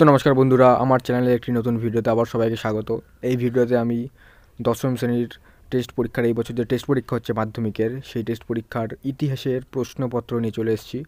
তো নমস্কার বন্ধুরা আমার চ্যানেলে একটি নতুন ভিডিওতে আবার সবাইকে স্বাগত এই ভিডিওতে আমি দশম শ্রেণীর টেস্ট পরীক্ষার এই বছর যে টেস্ট পরীক্ষা হচ্ছে মাধ্যমিকের সেই টেস্ট পরীক্ষার ইতিহাসের প্রশ্নপত্র নিয়ে চলে এসেছি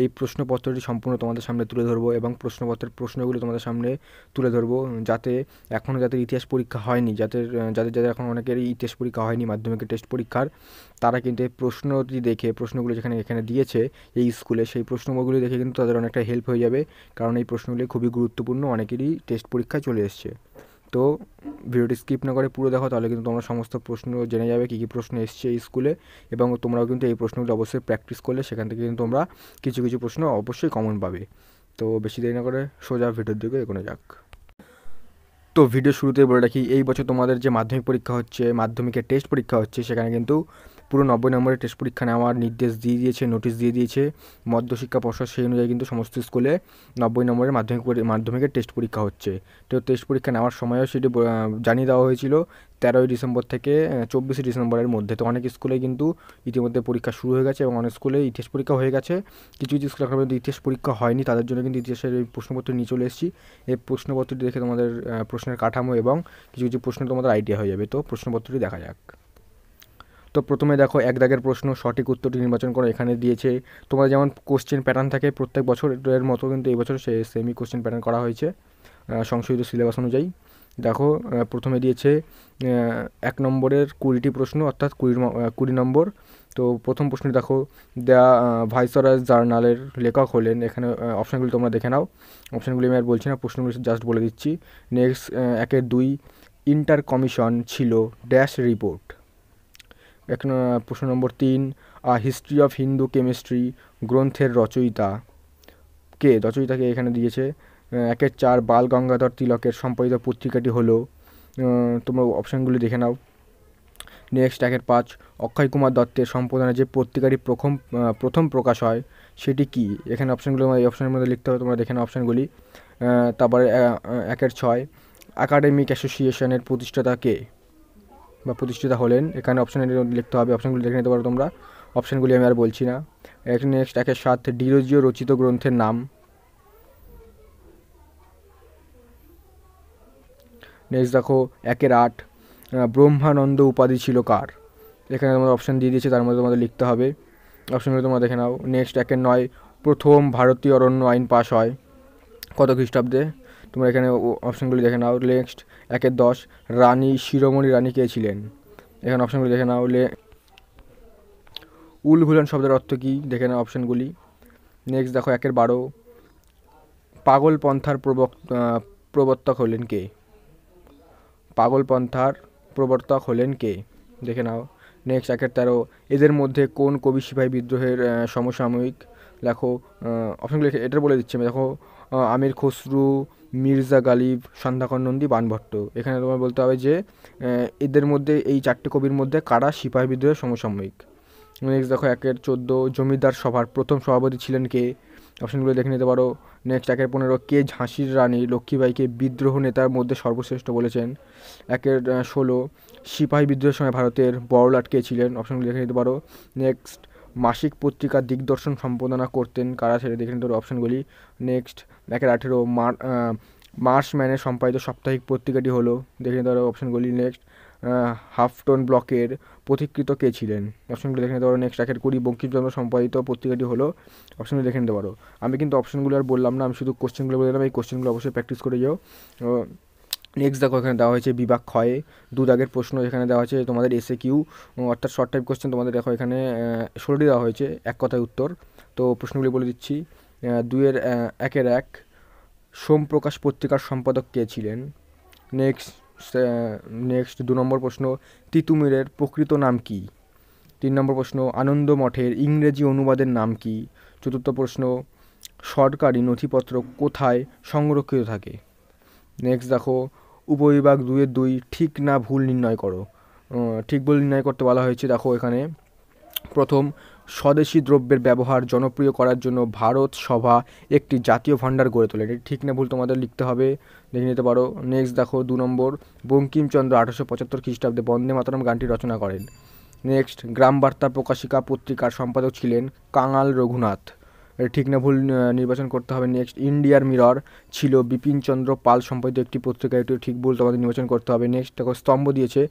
এই প্রশ্নপত্রটি সম্পূর্ণ তোমাদের সামনে তুলে ধরবো এবং প্রশ্নপত্রের প্রশ্নগুলো তোমাদের সামনে তুলে ধরবো যাতে এখনও যাদের ইতিহাস পরীক্ষা হয়নি যাদের যাদের যাদের এখন অনেকের ইতিহাস পরীক্ষা হয়নি মাধ্যমিকের টেস্ট পরীক্ষার তারা কিন্তু এই প্রশ্নটি দেখে প্রশ্নগুলো যেখানে এখানে দিয়েছে এই স্কুলে সেই প্রশ্নগুলি দেখে কিন্তু তাদের অনেকটা হেল্প হয়ে যাবে কারণ এই প্রশ্নগুলি খুবই গুরুত্বপূর্ণ অনেকেরই টেস্ট পরীক্ষায় চলে এসছে তো ভিডিওটি স্কিপ না করে পুরো দেখো তাহলে কিন্তু তোমরা সমস্ত প্রশ্ন জেনে যাবে কী কী প্রশ্ন এসছে এই স্কুলে এবং তোমরাও কিন্তু এই প্রশ্নগুলো অবশ্যই প্র্যাকটিস করলে সেখান থেকে কিন্তু তোমরা কিছু কিছু প্রশ্ন অবশ্যই কমন পাবে তো বেশি দেরি না করে সোজা ভিডিওর দিকে এগোনো যাক তো ভিডিও শুরুতে বলে রাখি এই বছর তোমাদের যে মাধ্যমিক পরীক্ষা হচ্ছে মাধ্যমিকের টেস্ট পরীক্ষা হচ্ছে সেখানে কিন্তু পুরো নব্বই নম্বরের টেস্ট পরীক্ষা নেওয়ার নির্দেশ দিয়ে দিয়েছে নোটিশ দিয়ে দিয়েছে মধ্যশিক্ষা পর্ষদ সেই অনুযায়ী কিন্তু সমস্ত স্কুলে নব্বই নম্বরের মাধ্যমিক মাধ্যমিকের টেস্ট পরীক্ষা হচ্ছে তো টেস্ট পরীক্ষা নেওয়ার সময়ও সেটি জানিয়ে দেওয়া হয়েছিল তেরোই ডিসেম্বর থেকে চব্বিশে ডিসেম্বরের মধ্যে তো অনেক স্কুলে কিন্তু ইতিমধ্যে পরীক্ষা শুরু হয়ে গেছে এবং অনেক স্কুলে ইতিহাস পরীক্ষা হয়ে গেছে কিছু কিছু স্কুলে এখন ইতিহাস পরীক্ষা হয়নি তাদের জন্য কিন্তু ইতিহাসের এই প্রশ্নপত্র নিয়ে চলে এসেছি এই প্রশ্নপত্রটি দেখে তোমাদের প্রশ্নের কাঠামো এবং কিছু কিছু প্রশ্ন তোমাদের আইডিয়া হয়ে যাবে তো প্রশ্নপত্রটি দেখা যাক তো প্রথমে দেখো এক দাগের প্রশ্ন সঠিক উত্তরটি নির্বাচন করো এখানে দিয়েছে তোমরা যেমন কোশ্চেন প্যাটার্ন থাকে প্রত্যেক বছরের মতো কিন্তু এবছর সে সেমি কোশ্চেন প্যাটার্ন করা হয়েছে সংশোধিত সিলেবাস অনুযায়ী দেখো প্রথমে দিয়েছে এক নম্বরের কুড়িটি প্রশ্ন অর্থাৎ কুড়ি কুড়ি নম্বর তো প্রথম প্রশ্ন দেখো দ্য ভাইসরাজ জার্নালের লেখক হলেন এখানে অপশানগুলি তোমরা দেখে নাও অপশানগুলি আমি আর বলছি না প্রশ্নগুলি জাস্ট বলে দিচ্ছি নেক্সট একের দুই ইন্টার কমিশন ছিল ড্যাশ রিপোর্ট এক প্রশ্ন নম্বর তিন a history of Hindu chemistry গ্রন্থের রচয়িতা কে রচয়িতাকে এখানে দিয়েছে একের চার বাল গঙ্গাধর তিলকের সম্পাদিত পত্রিকাটি হলো তোমরা অপশানগুলি দেখে নাও নেক্সট একের পাঁচ অক্ষয় কুমার দত্তের সম্পাদনা যে পত্রিকাটি প্রথম প্রথম প্রকাশ হয় সেটি কি এখানে অপশানগুলো এই অপশানের মধ্যে লিখতে হবে তোমরা দেখে নাও অপশানগুলি তারপরে একের ছয় অ্যাকাডেমিক অ্যাসোসিয়েশনের প্রতিষ্ঠাতা কে বা প্রতিষ্ঠিতা হলেন এখানে অপশানে লিখতে হবে অপশানগুলি দেখে নিতে পারো তোমরা অপশানগুলি আমি আর বলছি না এক নেক্সট একের সাথে ডিরোজিও রচিত গ্রন্থের নাম নেক্সট দেখো একের আট ব্রহ্মানন্দ উপাধি ছিল কার এখানে তোমাদের অপশান দিয়ে দিয়েছে তার মধ্যে তোমাদের লিখতে হবে অপশানগুলো তোমরা দেখে নাও নেক্সট একের নয় প্রথম ভারতীয় অরণ্য আইন পাশ হয় কত খ্রিস্টাব্দে তোমরা এখানে অপশানগুলি দেখে নাও নেক্সট একের দশ রানী শিরোমণি রানী কে ছিলেন এখানে অপশানগুলি দেখে নাও লে ভুলন শব্দের অর্থ কী দেখে নাও অপশানগুলি নেক্সট দেখো একের বারো পাগল পন্থার প্রবক প্রবর্তক হলেন কে পাগল পন্থার প্রবর্তক হলেন কে দেখে নাও নেক্সট একের তেরো এদের মধ্যে কোন কবি সিপাহি বিদ্রোহের সমসাময়িক লেখো অপশানগুলি এটা বলে দিচ্ছি আমি দেখো আমির খসরু মির্জা গালিব সন্ধ্যাকর নন্দী বানভট্ট এখানে তোমার বলতে হবে যে এদের মধ্যে এই চারটি কবির মধ্যে কারা সিপাহী বিদ্রোহের সমসাময়িক নেক্সট দেখো একের চোদ্দো জমিদার সভার প্রথম সভাপতি ছিলেন কে অপশানগুলো দেখে নিতে পারো নেক্সট একের পনেরো কে ঝাঁসির রানী লক্ষ্মীবাইকে বিদ্রোহ নেতার মধ্যে সর্বশ্রেষ্ঠ বলেছেন একের ষোলো সিপাহী বিদ্রোহের সময় ভারতের বড়লাট কে ছিলেন অপশানগুলো দেখে নিতে পারো নেক্সট মাসিক পত্রিকা দিগদর্শন সম্পাদনা করতেন কারা সেটা দেখে নিতে পারো অপশনগুলি নেক্সট ব্র্যাকেট আঠেরো মার্চ ম্যানের সম্পাদিত সাপ্তাহিক পত্রিকাটি হলো দেখে নিতে পারো অপশানগুলি নেক্সট টোন ব্লকের পথিকৃত কে ছিলেন অপশনগুলো দেখে নিতে পারো নেক্সট একের কুড়ি বঙ্কিমচন্দ্র সম্পাদিত পত্রিকাটি হলো অপশনগুলো দেখে নিতে পারো আমি কিন্তু অপশনগুলো আর বললাম না আমি শুধু কোশ্চেনগুলো বলে দিলাম এই কোশ্চেনগুলো অবশ্যই প্র্যাকটিস করে যাও নেক্সট দেখো এখানে দেওয়া হয়েছে বিভাগ ক্ষয়ে দু দাগের প্রশ্ন এখানে দেওয়া হয়েছে তোমাদের এসে কিউ অর্থাৎ শর্ট টাইপ কোশ্চেন তোমাদের দেখো এখানে ষোলোটি দেওয়া হয়েছে এক কথায় উত্তর তো প্রশ্নগুলি বলে দিচ্ছি দুয়ের একের এক সোমপ্রকাশ পত্রিকার সম্পাদক কে ছিলেন নেক্সট নেক্সট দু নম্বর প্রশ্ন তিতুমিরের প্রকৃত নাম কি তিন নম্বর প্রশ্ন আনন্দ মঠের ইংরেজি অনুবাদের নাম কি চতুর্থ প্রশ্ন সরকারি নথিপত্র কোথায় সংরক্ষিত থাকে নেক্সট দেখো উপবিভাগ দুয়ের দুই ঠিক না ভুল নির্ণয় করো ঠিক ভুল নির্ণয় করতে বলা হয়েছে দেখো এখানে প্রথম স্বদেশি দ্রব্যের ব্যবহার জনপ্রিয় করার জন্য ভারত সভা একটি জাতীয় ভাণ্ডার গড়ে তোলেন এটি ঠিক না ভুল তোমাদের লিখতে হবে দেখে নিতে পারো নেক্সট দেখো দু নম্বর বঙ্কিমচন্দ্র আঠারোশো পঁচাত্তর খ্রিস্টাব্দে বন্দে মাতারাম গানটি রচনা করেন নেক্সট গ্রাম বার্তা প্রকাশিকা পত্রিকার সম্পাদক ছিলেন কাঙাল রঘুনাথ ঠিক না ভুল নির্বাচন করতে হবে নেক্সট ইন্ডিয়ার মিরর ছিল বিপিনচন্দ্র পাল সম্পাদিত একটি পত্রিকা এটি ঠিক ভুল তোমাদের নির্বাচন করতে হবে নেক্সট দেখো স্তম্ভ দিয়েছে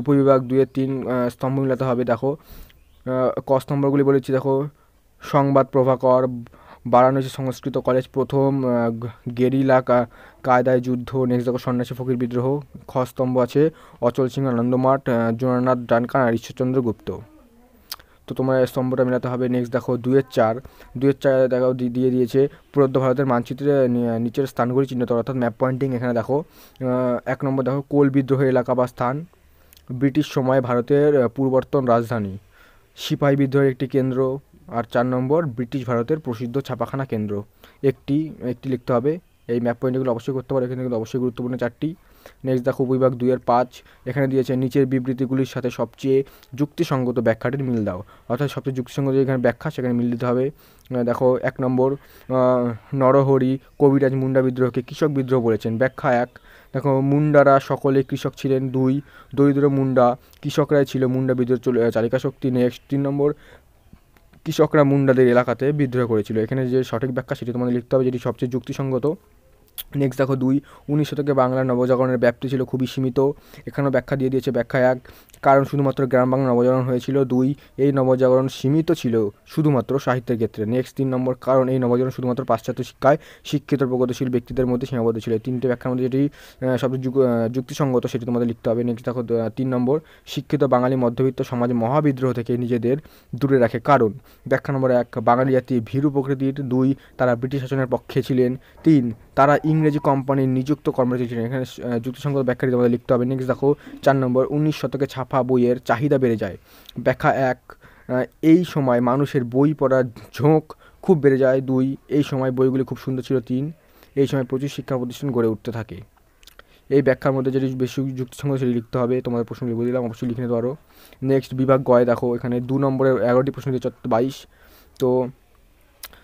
উপবিভাগ দুয়ে তিন স্তম্ভ মিলাতে হবে দেখো কস নম্বরগুলি বলেছি দেখো সংবাদ প্রভাকর বারাণসী সংস্কৃত কলেজ প্রথম গেরিলা কায়দায় যুদ্ধ নেক্সট দেখো সন্ন্যাসী ফকির বিদ্রোহ খস্তম্ভ আছে অচল সিং আনন্দমাঠ জোনানাথ ডানকান আর ঈশ্বরচন্দ্র গুপ্ত তো তোমার স্তম্ভটা মেলাতে হবে নেক্সট দেখো দুয়ের চার দুয়ের চার দেখো দিয়ে দিয়েছে প্রদ্য ভারতের মানচিত্রে নিচের স্থানগুলি চিহ্নিত অর্থাৎ ম্যাপ পয়েন্টিং এখানে দেখো এক নম্বর দেখো কোল বিদ্রোহ এলাকা বা স্থান ব্রিটিশ সময়ে ভারতের পূর্বর্তন রাজধানী সিপাহী বিদ্রোহের একটি কেন্দ্র আর চার নম্বর ব্রিটিশ ভারতের প্রসিদ্ধ ছাপাখানা কেন্দ্র একটি একটি লিখতে হবে এই ম্যাপ পয়েন্টগুলো অবশ্যই করতে পারে এখানে কিন্তু অবশ্যই গুরুত্বপূর্ণ চারটি নেক্সট দেখো উপবিভাগ দুইয়ের পাঁচ এখানে দিয়েছে নিচের বিবৃতিগুলির সাথে সবচেয়ে যুক্তিসঙ্গত ব্যাখ্যাটির মিল দাও অর্থাৎ সবচেয়ে যুক্তিসঙ্গত এখানে ব্যাখ্যা সেখানে মিল দিতে হবে দেখো এক নম্বর নরহরি কবিরাজ মুন্ডা বিদ্রোহকে কৃষক বিদ্রোহ বলেছেন ব্যাখ্যা এক দেখো মুন্ডারা সকলে কৃষক ছিলেন দুই দরিদ্র মুন্ডা কৃষকরাই ছিল মুন্ডা বিদ্রোহ চলে চালিকা শক্তি নেক্সট তিন নম্বর কৃষকরা মুন্ডাদের এলাকাতে বিদ্রোহ করেছিল এখানে যে সঠিক ব্যাখ্যা সেটি তোমাদের লিখতে হবে যেটি সবচেয়ে যুক্তিসঙ্গত নেক্সট দেখো দুই উনিশ শতকে বাংলার নবজাগরণের ব্যাপ্তি ছিল খুবই সীমিত এখানেও ব্যাখ্যা দিয়ে দিয়েছে ব্যাখ্যা এক কারণ শুধুমাত্র গ্রাম বাংলা নবজাগরণ হয়েছিল দুই এই নবজাগরণ সীমিত ছিল শুধুমাত্র সাহিত্যের ক্ষেত্রে নেক্সট তিন নম্বর কারণ এই নবজাগরণ শুধুমাত্র পাশ্চাত্য শিক্ষায় শিক্ষিত প্রগতিশীল ব্যক্তিদের মধ্যে সীমাবদ্ধ ছিল এই তিনটে ব্যাখ্যার মধ্যে যেটি সবচেয়ে যুক্তিসঙ্গত সেটি তোমাদের লিখতে হবে নেক্সট দেখো তিন নম্বর শিক্ষিত বাঙালি মধ্যবিত্ত সমাজ মহাবিদ্রোহ থেকে নিজেদের দূরে রাখে কারণ ব্যাখ্যা নম্বর এক বাঙালি জাতি ভীরু প্রকৃতির দুই তারা ব্রিটিশ শাসনের পক্ষে ছিলেন তিন তারা ইংরেজি কোম্পানির নিযুক্ত কর্মচারী ছিলেন এখানে যুক্তিসংগত ব্যাখ্যাটি তোমাদের লিখতে হবে নেক্সট দেখো চার নম্বর উনিশ শতকে ছাপা বইয়ের চাহিদা বেড়ে যায় ব্যাখ্যা এক এই সময় মানুষের বই পড়ার ঝোঁক খুব বেড়ে যায় দুই এই সময় বইগুলি খুব সুন্দর ছিল তিন এই সময় প্রচুর শিক্ষা প্রতিষ্ঠান গড়ে উঠতে থাকে এই ব্যাখ্যার মধ্যে যদি বেশি যুক্তিসঙ্গত সেটি লিখতে হবে তোমাদের প্রশ্নগুলি বলে দিলাম অবশ্যই লিখে নিতে পারো নেক্সট বিভাগ গয় দেখো এখানে দু নম্বরের এগারোটি প্রশ্ন দিয়ে বাইশ তো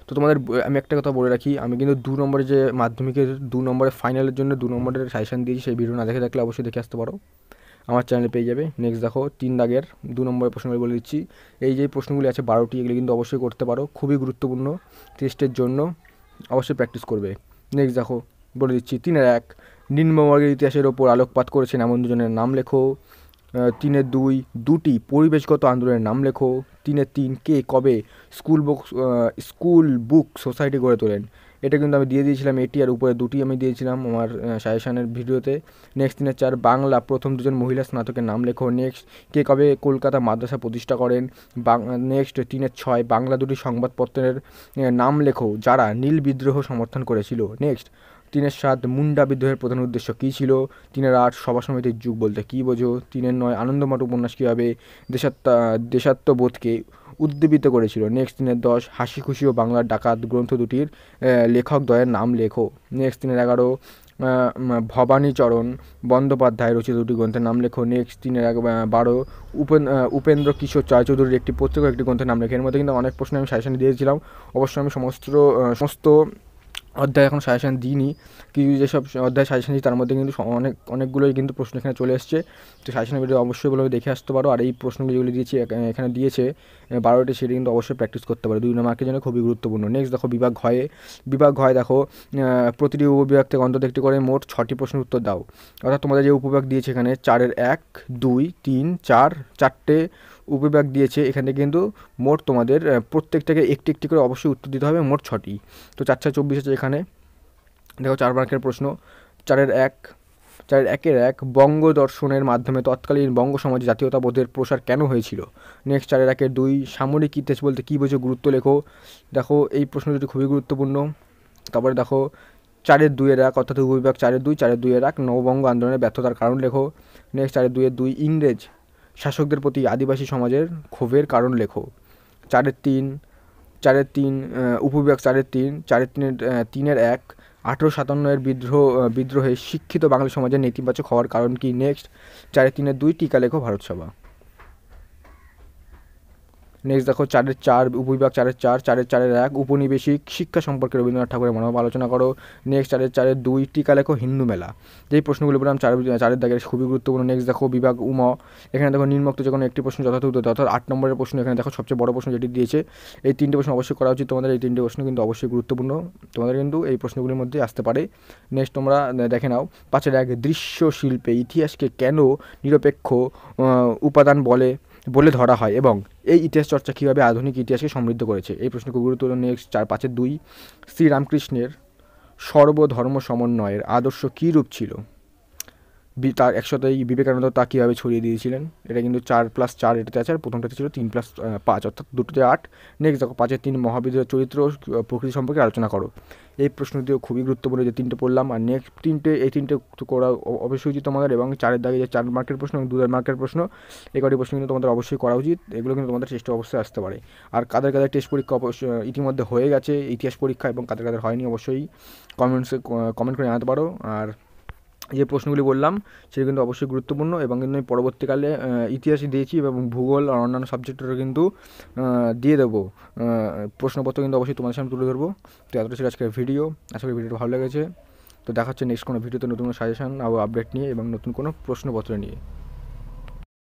তো তোমাদের আমি একটা কথা বলে রাখি আমি কিন্তু দু নম্বরে যে মাধ্যমিকের দু নম্বরের ফাইনালের জন্য দু নম্বরের সাজেশান দিয়েছি সেই ভিডিও না দেখে থাকলে অবশ্যই দেখে আসতে পারো আমার চ্যানেলে পেয়ে যাবে নেক্সট দেখো তিন দাগের দু নম্বরের প্রশ্নগুলি বলে দিচ্ছি এই যে প্রশ্নগুলি আছে বারোটি এগুলি কিন্তু অবশ্যই করতে পারো খুবই গুরুত্বপূর্ণ টেস্টের জন্য অবশ্যই প্র্যাকটিস করবে নেক্সট দেখো বলে দিচ্ছি তিনের এক নিম্নবর্গের ইতিহাসের ওপর আলোকপাত করেছেন এমন দুজনের নাম লেখো তিনে দুই দুটি পরিবেশগত আন্দোলনের নাম লেখো তিনে তিন কে কবে school book school book society গড়ে তোলেন এটা কিন্তু আমি দিয়ে দিয়েছিলাম এটি আর উপরে দুটি আমি দিয়েছিলাম আমার সাজেশানের ভিডিওতে নেক্সট দিনের চার বাংলা প্রথম দুজন মহিলা স্নাতকের নাম লেখো নেক্সট কে কবে কলকাতা মাদ্রাসা প্রতিষ্ঠা করেন নেক্সট তিনের ছয় বাংলা দুটি সংবাদপত্রের নাম লেখো যারা নীল বিদ্রোহ সমর্থন করেছিল নেক্সট তিনের সাত মুন্ডা বিদ্রোহের প্রধান উদ্দেশ্য কী ছিল তিনের আট সভা সমিতির যুগ বলতে কী বোঝো তিনের নয় আনন্দমঠ উপন্যাস কীভাবে দেশাত্ম দেশাত্মবোধকে উদ্দীপিত করেছিল নেক্সট দিনের দশ হাসি খুশি ও বাংলার ডাকাত গ্রন্থ দুটির লেখক দয়ের নাম লেখো নেক্সট দিনের এগারো ভবানীচরণ বন্দ্যোপাধ্যায় রচিত দুটি গ্রন্থের নাম লেখো নেক্সট তিনের বারো উপেন উপেন্দ্র কিশোর চৌধুরীর একটি পত্রিকা একটি গ্রন্থের নাম লেখো এর মধ্যে কিন্তু অনেক প্রশ্ন আমি সাজেশন দিয়েছিলাম অবশ্যই আমি সমস্ত সমস্ত অধ্যায় এখন সাজেশান দিইনি কিছু যেসব অধ্যায় সাজেশান দিই তার মধ্যে কিন্তু অনেক অনেকগুলোই কিন্তু প্রশ্ন এখানে চলে এসছে তো সাজেশান ভিডিও অবশ্যই বলে দেখে আসতে পারো আর এই প্রশ্নগুলো যেগুলি দিয়েছি এখানে দিয়েছে বারোটি সেটি কিন্তু অবশ্যই প্র্যাকটিস করতে পারো দুই নম্বরের জন্য খুবই গুরুত্বপূর্ণ নেক্সট দেখো বিভাগ ঘয়ে বিভাগ ঘয় দেখো প্রতিটি উপবিভাগ থেকে অন্তত একটি করে মোট ছটি প্রশ্নের উত্তর দাও অর্থাৎ তোমাদের যে উপবিভাগ দিয়েছে এখানে চারের এক দুই তিন চার চারটে উপবিভাগ দিয়েছে এখানে কিন্তু মোট তোমাদের প্রত্যেকটাকে একটি একটি করে অবশ্যই উত্তর দিতে হবে মোট ছটি তো চার ছয় চব্বিশ আছে এখানে দেখো চার মার্কের প্রশ্ন চারের এক চারের একের এক বঙ্গ দর্শনের মাধ্যমে তৎকালীন বঙ্গ সমাজে জাতীয়তাবোধের প্রসার কেন হয়েছিল নেক্সট চারের একের দুই সামরিক ইতিহাস বলতে কী বোঝো গুরুত্ব লেখো দেখো এই প্রশ্ন যদি খুবই গুরুত্বপূর্ণ তারপরে দেখো চারের দুইয়ের এক অর্থাৎ উপবিভাগ চারের দুই চারের দুইয়ের এক নববঙ্গ আন্দোলনের ব্যর্থতার কারণ লেখো নেক্সট চারের দুইয়ের দুই ইংরেজ শাসকদের প্রতি আদিবাসী সমাজের ক্ষোভের কারণ লেখো চারের তিন চারের তিন উপবিভাগ চারের তিন চারের তিনের তিনের এক আঠেরো সাতান্ন এর বিদ্রোহ বিদ্রোহে শিক্ষিত বাঙালি সমাজের নেতিবাচক হওয়ার কারণ কি নেক্সট চারের তিনের দুই টিকা লেখো ভারতসভা নেক্সট দেখো চারের চার উপবিভাগ চারের চার চারের চারের এক উপনিবেশিক শিক্ষা সম্পর্কে রবীন্দ্রনাথ ঠাকুরের মনোভাব আলোচনা করো নেক্সট চারের চারের দুই টিকা লেখো হিন্দু মেলা যেই প্রশ্নগুলো বললাম চার চারের দাগের খুবই গুরুত্বপূর্ণ নেক্সট দেখো বিভাগ উম এখানে দেখো নির্মক্ত যে কোনো একটি প্রশ্ন যথার্থ উত্তর অর্থাৎ আট নম্বরের প্রশ্ন এখানে দেখো সবচেয়ে বড় প্রশ্ন যেটি দিয়েছে এই তিনটে প্রশ্ন অবশ্যই করা উচিত তোমাদের এই তিনটে প্রশ্ন কিন্তু অবশ্যই গুরুত্বপূর্ণ তোমাদের কিন্তু এই প্রশ্নগুলির মধ্যে আসতে পারে নেক্সট তোমরা দেখে নাও পাঁচের এক দৃশ্য শিল্পে ইতিহাসকে কেন নিরপেক্ষ উপাদান বলে বলে ধরা হয় এবং এই ইতিহাস চর্চা কীভাবে আধুনিক ইতিহাসকে সমৃদ্ধ করেছে এই প্রশ্ন খুব গুরুত্বপূর্ণ নেক্সট চার পাঁচের দুই শ্রীরামকৃষ্ণের সর্বধর্ম সমন্বয়ের আদর্শ কী রূপ ছিল তার একসাথে বিবেকানন্দ তা কীভাবে ছড়িয়ে দিয়েছিলেন এটা কিন্তু চার প্লাস চার এটাতে আছে আর প্রথমটাতে ছিল তিন প্লাস পাঁচ অর্থাৎ দুটোতে আট নেক্সট দেখো পাঁচের তিন মহাবিদ্যালয়ের চরিত্র প্রকৃতি সম্পর্কে আলোচনা করো এই প্রশ্নটিও খুবই গুরুত্বপূর্ণ যে তিনটে পড়লাম আর নেক্সট তিনটে এই তিনটে করা অবশ্যই উচিত তোমাদের এবং চারের দাগে যে চার মার্কের প্রশ্ন এবং দুধের মার্কের প্রশ্ন এই কটি প্রশ্ন কিন্তু তোমাদের অবশ্যই করা উচিত এগুলো কিন্তু তোমাদের টেস্ট অবশ্যই আসতে পারে আর কাদের কাদের টেস্ট পরীক্ষা অবশ্যই ইতিমধ্যে হয়ে গেছে ইতিহাস পরীক্ষা এবং কাদের কাদের হয়নি অবশ্যই কমেন্টসে কমেন্ট করে জানাতে পারো আর যে প্রশ্নগুলি বললাম সেটা কিন্তু অবশ্যই গুরুত্বপূর্ণ এবং কিন্তু আমি পরবর্তীকালে ইতিহাসই দিয়েছি এবং ভূগোল আর অন্যান্য সাবজেক্টেরও কিন্তু দিয়ে দেবো প্রশ্নপত্র কিন্তু অবশ্যই তোমাদের সামনে তুলে ধরবো তো এতটা ছিল আজকের ভিডিও আশা করি ভিডিওটা ভালো লেগেছে তো দেখা হচ্ছে নেক্সট কোনো ভিডিওতে নতুন কোনো সাজেশান আবার আপডেট নিয়ে এবং নতুন কোনো প্রশ্নপত্র নিয়ে